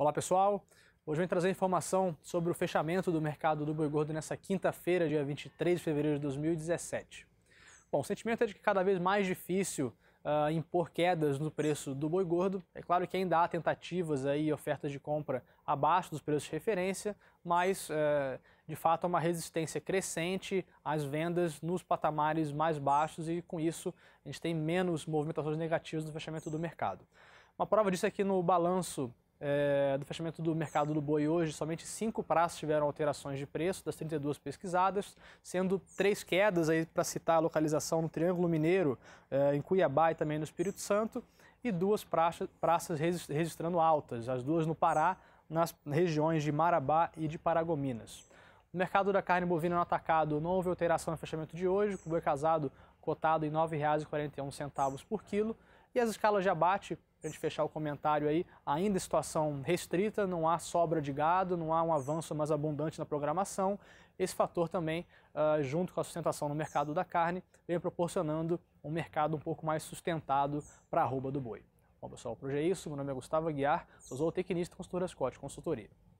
Olá pessoal, hoje eu vim trazer informação sobre o fechamento do mercado do boi gordo nessa quinta-feira, dia 23 de fevereiro de 2017. Bom, o sentimento é de que é cada vez mais difícil uh, impor quedas no preço do boi gordo. É claro que ainda há tentativas aí, ofertas de compra abaixo dos preços de referência, mas uh, de fato há uma resistência crescente às vendas nos patamares mais baixos e com isso a gente tem menos movimentações negativas no fechamento do mercado. Uma prova disso é que no balanço é, do fechamento do mercado do boi hoje, somente cinco praças tiveram alterações de preço das 32 pesquisadas, sendo três quedas aí para citar a localização no Triângulo Mineiro, é, em Cuiabá e também no Espírito Santo, e duas praças, praças registrando altas, as duas no Pará, nas regiões de Marabá e de Paragominas. No mercado da carne bovina no atacado não houve alteração no fechamento de hoje, com o boi casado cotado em R$ 9,41 por quilo, e as escalas de abate a gente fechar o comentário aí, ainda situação restrita, não há sobra de gado, não há um avanço mais abundante na programação. Esse fator também, uh, junto com a sustentação no mercado da carne, vem proporcionando um mercado um pouco mais sustentado para a arroba do boi. Bom, pessoal, por hoje é isso. Meu nome é Gustavo Aguiar, sou zootecnista consultor consultora Scott Consultoria.